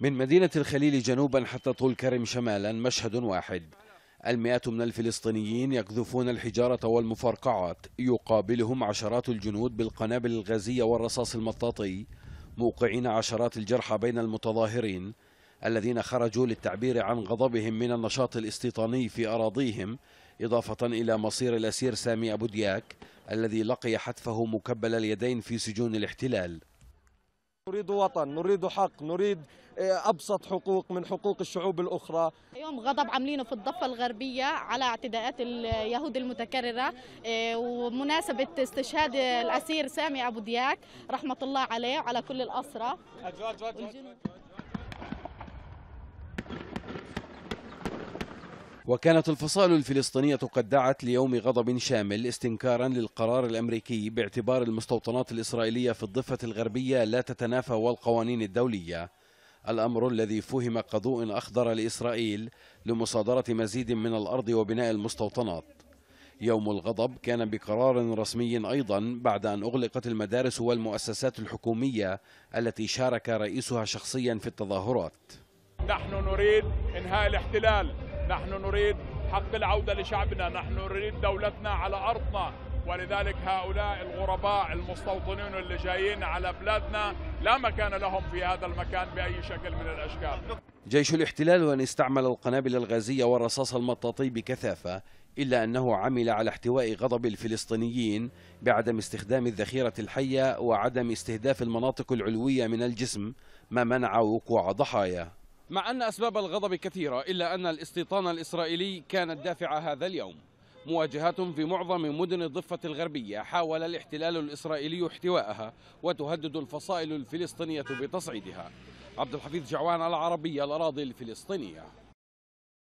من مدينة الخليل جنوبا حتى طول كرم شمالا مشهد واحد المئات من الفلسطينيين يقذفون الحجارة والمفرقعات يقابلهم عشرات الجنود بالقنابل الغازية والرصاص المطاطي موقعين عشرات الجرحى بين المتظاهرين الذين خرجوا للتعبير عن غضبهم من النشاط الاستيطاني في أراضيهم إضافة إلى مصير الأسير سامي أبو دياك الذي لقي حتفه مكبل اليدين في سجون الاحتلال نريد وطن نريد حق نريد آه، أبسط حقوق من حقوق الشعوب الأخرى اليوم غضب عاملينه في الضفة الغربية على اعتداءات اليهود المتكررة آه، ومناسبة استشهاد الأسير سامي أبو دياك رحمة الله عليه وعلى كل الأسرة وكانت الفصائل الفلسطينية قد دعت ليوم غضب شامل استنكارا للقرار الأمريكي باعتبار المستوطنات الإسرائيلية في الضفة الغربية لا تتنافى والقوانين الدولية الأمر الذي فهم كضوء أخضر لإسرائيل لمصادرة مزيد من الأرض وبناء المستوطنات يوم الغضب كان بقرار رسمي أيضا بعد أن أغلقت المدارس والمؤسسات الحكومية التي شارك رئيسها شخصيا في التظاهرات نحن نريد إنهاء الاحتلال نحن نريد حق العودة لشعبنا نحن نريد دولتنا على أرضنا ولذلك هؤلاء الغرباء المستوطنين اللي جايين على بلادنا لا مكان لهم في هذا المكان بأي شكل من الأشكال جيش الاحتلال أن استعمل القنابل الغازية والرصاص المطاطي بكثافة إلا أنه عمل على احتواء غضب الفلسطينيين بعدم استخدام الذخيرة الحية وعدم استهداف المناطق العلوية من الجسم ما منع وقوع ضحايا مع أن أسباب الغضب كثيرة إلا أن الاستيطان الإسرائيلي كان الدافع هذا اليوم مواجهات في معظم مدن الضفة الغربية حاول الاحتلال الإسرائيلي احتواءها وتهدد الفصائل الفلسطينية بتصعيدها عبد الحفيظ جعوان العربية الأراضي الفلسطينية